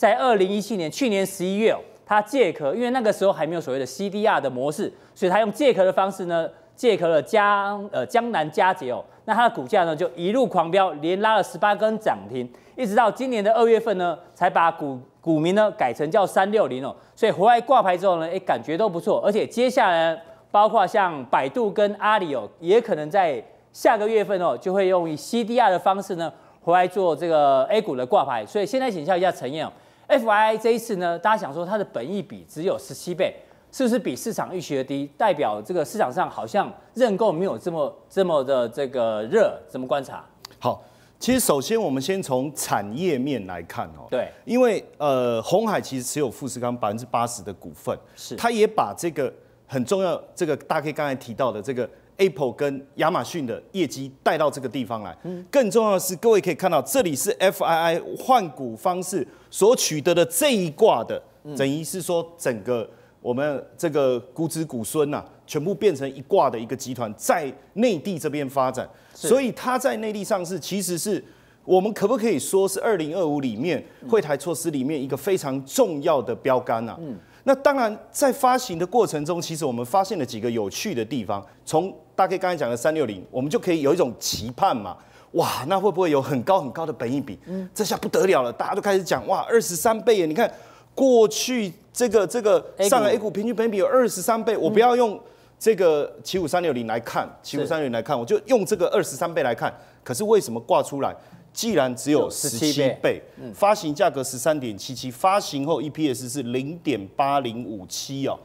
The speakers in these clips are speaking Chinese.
在二零一七年，去年十一月哦，他借壳，因为那个时候还没有所谓的 CDR 的模式，所以他用借壳的方式呢，借壳了江呃江南嘉捷哦，那它的股价呢就一路狂飙，连拉了十八根涨停，一直到今年的二月份呢，才把股股民呢改成叫三六零哦，所以回来挂牌之后呢，哎，感觉都不错，而且接下来包括像百度跟阿里哦，也可能在下个月份哦，就会用以 CDR 的方式呢，回来做这个 A 股的挂牌，所以现在请教一下陈燕哦。FII 这一次呢，大家想说它的本益比只有十七倍，是不是比市场预期的低？代表这个市场上好像认购没有这么这么的这个热？怎么观察？好，其实首先我们先从产业面来看哦。对，因为呃，红海其实持有富士康百分之八十的股份，是，他也把这个很重要，这个大 K 刚才提到的这个。Apple 跟亚马逊的业绩带到这个地方来，更重要的是，各位可以看到，这里是 FII 换股方式所取得的这一卦的，等于是说，整个我们这个股子、股孙呐，全部变成一卦的一个集团，在内地这边发展，所以它在内地上市，其实是我们可不可以说是二零二五里面会台措施里面一个非常重要的标杆呐，嗯。那当然，在发行的过程中，其实我们发现了几个有趣的地方。从大概刚才讲的三六零，我们就可以有一种期盼嘛。哇，那会不会有很高很高的本益比？嗯，这下不得了了，大家都开始讲哇，二十三倍耶！你看过去这个这个上海 A 股平均本益比有二十三倍，我不要用这个七五三六零来看，七五三六零来看，我就用这个二十三倍来看。可是为什么挂出来？既然只有十七倍，发行价格十三点七七，发行后 EPS 是零点八零五七哦。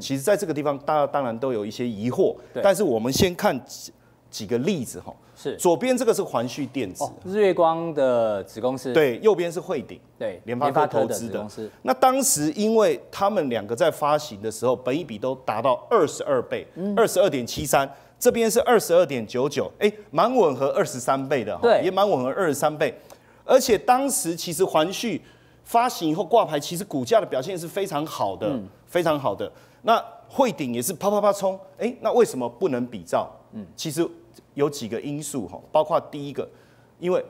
其实在这个地方，大家当然都有一些疑惑。但是我们先看几几个例子哈。是左边这个是环旭电子，日月光的子公司。对，右边是汇顶，对，联发投资的。公司。那当时因为他们两个在发行的时候，本一比都达到二十二倍，二十二点七三。这边是二十二点九九，哎，蛮吻合二十三倍的对，也蛮吻合二十三倍，而且当时其实环旭发行以后挂牌，其实股价的表现是非常好的，非常好的。那汇顶也是啪啪啪冲，哎，那为什么不能比照？嗯，其实有几个因素哈，包括第一个，因为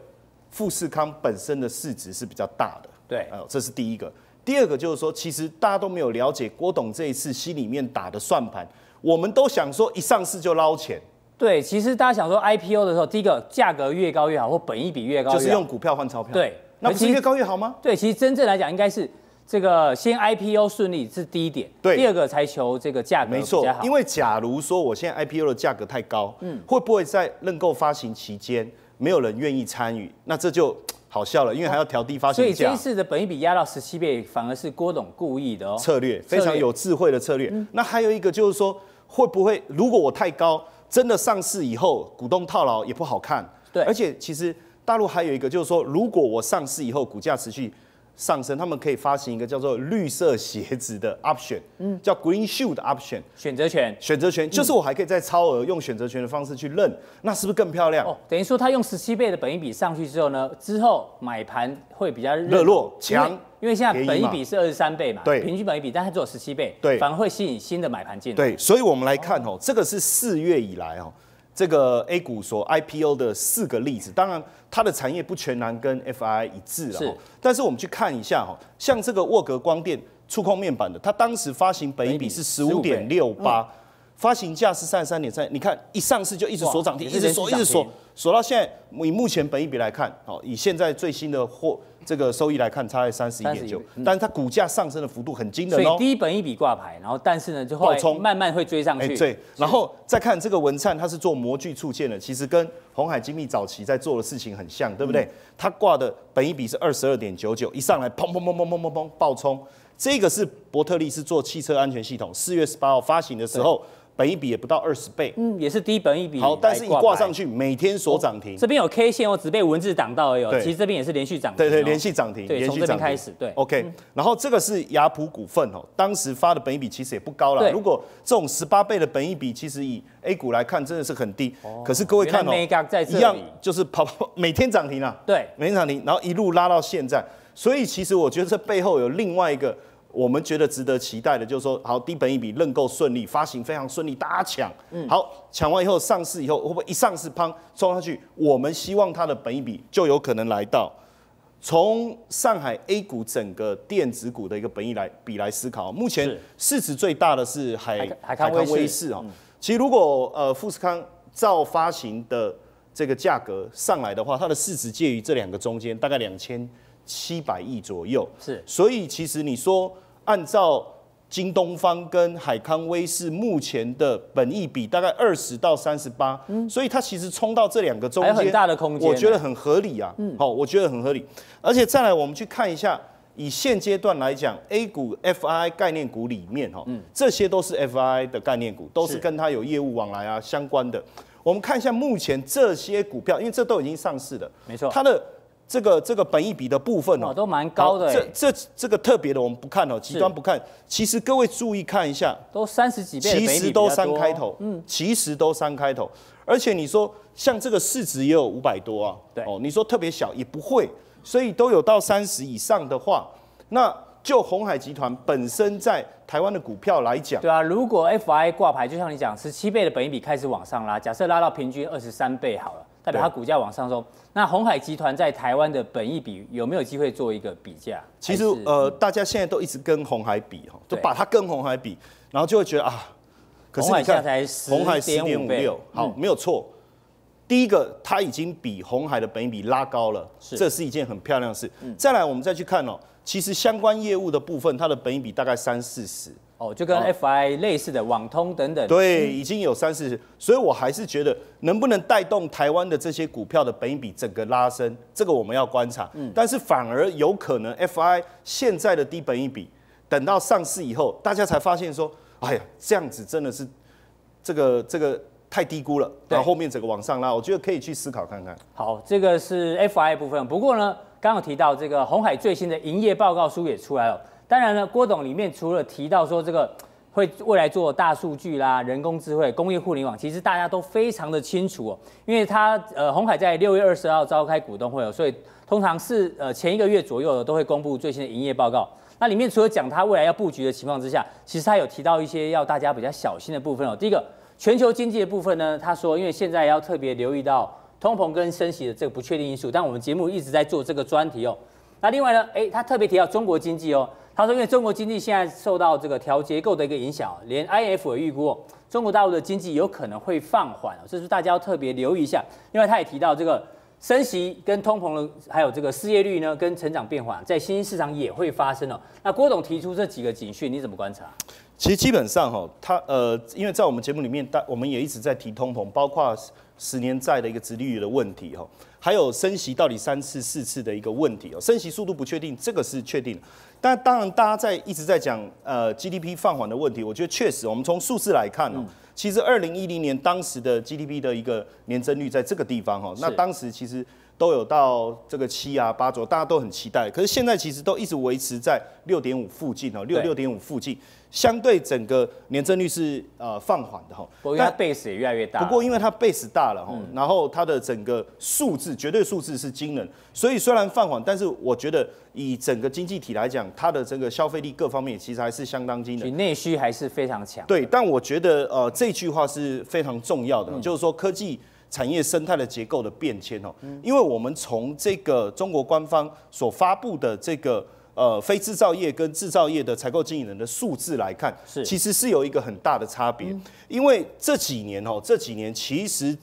富士康本身的市值是比较大的，对，这是第一个。第二个就是说，其实大家都没有了解郭董这一次心里面打的算盘。我们都想说，一上市就捞钱。对，其实大家想说 I P O 的时候，第一个价格越高越好，或本一比越高。就是用股票换钞票。对，那不是越高越好吗？对，其实真正来讲，应该是这个先 I P O 顺利是第一点。对，第二个才求这个价格没错，因为假如说我现在 I P O 的价格太高，嗯，会不会在认购发行期间没有人愿意参与？那这就 好笑了，因为还要调低发行。所以一次的本一比压到十七倍，反而是郭董故意的哦。策略非常有智慧的策略。那还有一个就是说。会不会如果我太高，真的上市以后股东套牢也不好看。对，而且其实大陆还有一个，就是说如果我上市以后股价持续。上升，他们可以发行一个叫做绿色鞋子的 option，嗯，叫 green shoe 的 option 选择权，选择权，就是我还可以再超额用选择权的方式去认，那是不是更漂亮？哦，等于说他用十七倍的本一比上去之后呢，之后买盘会比较热络强，因为现在本一比是二十三倍嘛，对，平均本一比，但只有十七倍，对，反而会吸引新的买盘进来。对，所以我们来看哦，这个是四月以来哦。这个 A 股所 IPO 的四个例子，当然它的产业不全然跟 FI 一致了，是。但是我们去看一下哈，像这个沃格光电触控面板的，它当时发行本益比是十五点六八，发行价是三十三点三，你看一上市就一直锁涨停，一直锁一直锁锁到现在。以目前本益比来看，哦，以现在最新的货。这个收益来看，差在三十一点九，但是它股价上升的幅度很惊人。所以第一本一笔挂牌，然后但是呢，就后冲慢慢会追上去。哎，对，然后再看这个文灿，它是做模具促建的，其实跟红海精密早期在做的事情很像，对不对？它挂的本一笔是二十二点九九，一上来砰砰砰砰砰砰砰爆冲。这个是博特利，是做汽车安全系统，四月十八号发行的时候。本一比也不到二十倍，嗯，也是低本一比，好，但是挂上去每天锁涨停。这边有 K 线哦，只被文字挡到而已。其实这边也是连续涨停。对对，连续涨停，从这边开始。对，OK。然后这个是雅普股份哦，当时发的本一比其实也不高了。如果这种十八倍的本一比，其实以 A 股来看，真的是很低。可是各位看哦，一样就是跑每天涨停啊。对。每天涨停，然后一路拉到现在，所以其实我觉得这背后有另外一个。我们觉得值得期待的，就是说，好低本益比认购顺利，发行非常顺利，大家抢，好抢完以后上市以后，会不会一上市砰冲上去？我们希望它的本益比就有可能来到从上海 A 股整个电子股的一个本益来比来思考。目前市值最大的是海海康威视啊。其实如果呃富士康照发行的这个价格上来的话，它的市值介于这两个中间，大概两千。七百亿左右是，所以其实你说按照京东方跟海康威视目前的本益比大概二十到三十八，嗯，所以它其实冲到这两个中间，还有很大的空间，我觉得很合理啊。嗯，好，我觉得很合理。而且再来，我们去看一下，以现阶段来讲，A 股 F I 概念股里面哈，嗯，这些都是 F I 的概念股，都是跟它有业务往来啊相关的。我们看一下目前这些股票，因为这都已经上市了，没错，它的。这个这个本益比的部分哦，都蛮高的。这这这个特别的我们不看哦，极端不看。其实各位注意看一下，都三十几倍，其实都三开头，嗯，其实都三开头。而且你说像这个市值也有五百多啊，对哦，你说特别小也不会，所以都有到三十以上的话，那就红海集团本身在台湾的股票来讲，对啊，如果 FI 挂牌，就像你讲十七倍的本益比开始往上拉，假设拉到平均二十三倍好了。代表它股价往上收。那红海集团在台湾的本益比有没有机会做一个比价？其实呃，大家现在都一直跟红海比哈，都把它跟红海比，然后就会觉得啊，可是你看红海十点五六，好没有错。第一个，它已经比红海的本益比拉高了，这是一件很漂亮的事。再来，我们再去看哦，其实相关业务的部分，它的本益比大概三四十。哦，就跟 F I 类似的网通等等，对，已经有三四十，所以我还是觉得能不能带动台湾的这些股票的本益比整个拉升，这个我们要观察。嗯，但是反而有可能 F I 现在的低本益比，等到上市以后，大家才发现说，哎呀，这样子真的是这个这个太低估了，然后后面整个往上拉，我觉得可以去思考看看。好，这个是 F I 部分。不过呢，刚刚提到这个红海最新的营业报告书也出来了。当然了，郭董里面除了提到说这个会未来做大数据啦、人工智慧、工业互联网，其实大家都非常的清楚哦。因为他呃，红海在六月二十号召开股东会哦，所以通常是呃前一个月左右都会公布最新的营业报告。那里面除了讲他未来要布局的情况之下，其实他有提到一些要大家比较小心的部分哦。第一个全球经济的部分呢，他说因为现在要特别留意到通膨跟升息的这个不确定因素，但我们节目一直在做这个专题哦。那另外呢，诶，他特别提到中国经济哦。他说：“因为中国经济现在受到这个调结构的一个影响，连 I F 也预估中国大陆的经济有可能会放缓，这是大家要特别留意一下。另外，他也提到这个升息跟通膨，还有这个失业率呢，跟成长变缓，在新兴市场也会发生哦。那郭总提出这几个警讯，你怎么观察？其实基本上哈，他呃，因为在我们节目里面，大我们也一直在提通膨，包括十年债的一个殖利率的问题哈，还有升息到底三次四次的一个问题哦，升息速度不确定，这个是确定。”但当然，大家在一直在讲呃 GDP 放缓的问题，我觉得确实，我们从数字来看哦，其实二零一零年当时的 GDP 的一个年增率在这个地方哈，那当时其实都有到这个七啊八左右，大家都很期待。可是现在其实都一直维持在六点五附近哦，六六点五附近。相对整个年增率是呃放缓的哈，但 base 也越来越大。不过因为它 base 大了哈，然后它的整个数字绝对数字是惊人，所以虽然放缓，但是我觉得以整个经济体来讲，它的这个消费力各方面其实还是相当惊人。内需还是非常强。对，但我觉得呃这句话是非常重要的，就是说科技产业生态的结构的变迁哦，因为我们从这个中国官方所发布的这个。呃，非制造业跟制造业的采购经理人的数字来看，是其实是有一个很大的差别，因为这几年哦，这几年其实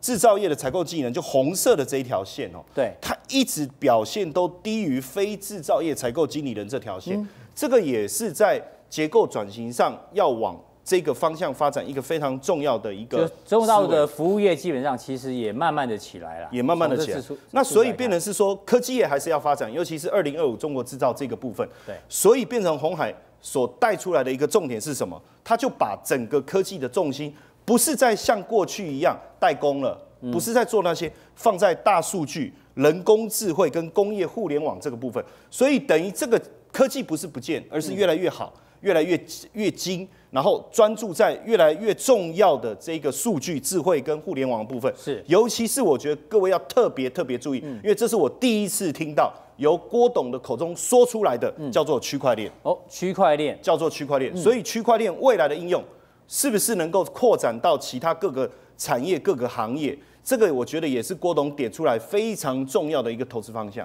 制造业的采购经理人就红色的这一条线哦，对，它一直表现都低于非制造业采购经理人这条线，这个也是在结构转型上要往。这个方向发展一个非常重要的一个，重要的服务业基本上其实也慢慢的起来了，也慢慢的起来。那所以变成是说科技业还是要发展，尤其是二零二五中国制造这个部分。对，所以变成红海所带出来的一个重点是什么？它就把整个科技的重心不是在像过去一样代工了，不是在做那些放在大数据、人工智慧跟工业互联网这个部分。所以等于这个科技不是不见，而是越来越好，越来越越精。然后专注在越来越重要的这个数据、智慧跟互联网部分，是，尤其是我觉得各位要特别特别注意，因为这是我第一次听到由郭董的口中说出来的叫做区块链。哦，区块链叫做区块链，所以区块链未来的应用是不是能够扩展到其他各个产业、各个行业？这个我觉得也是郭董点出来非常重要的一个投资方向。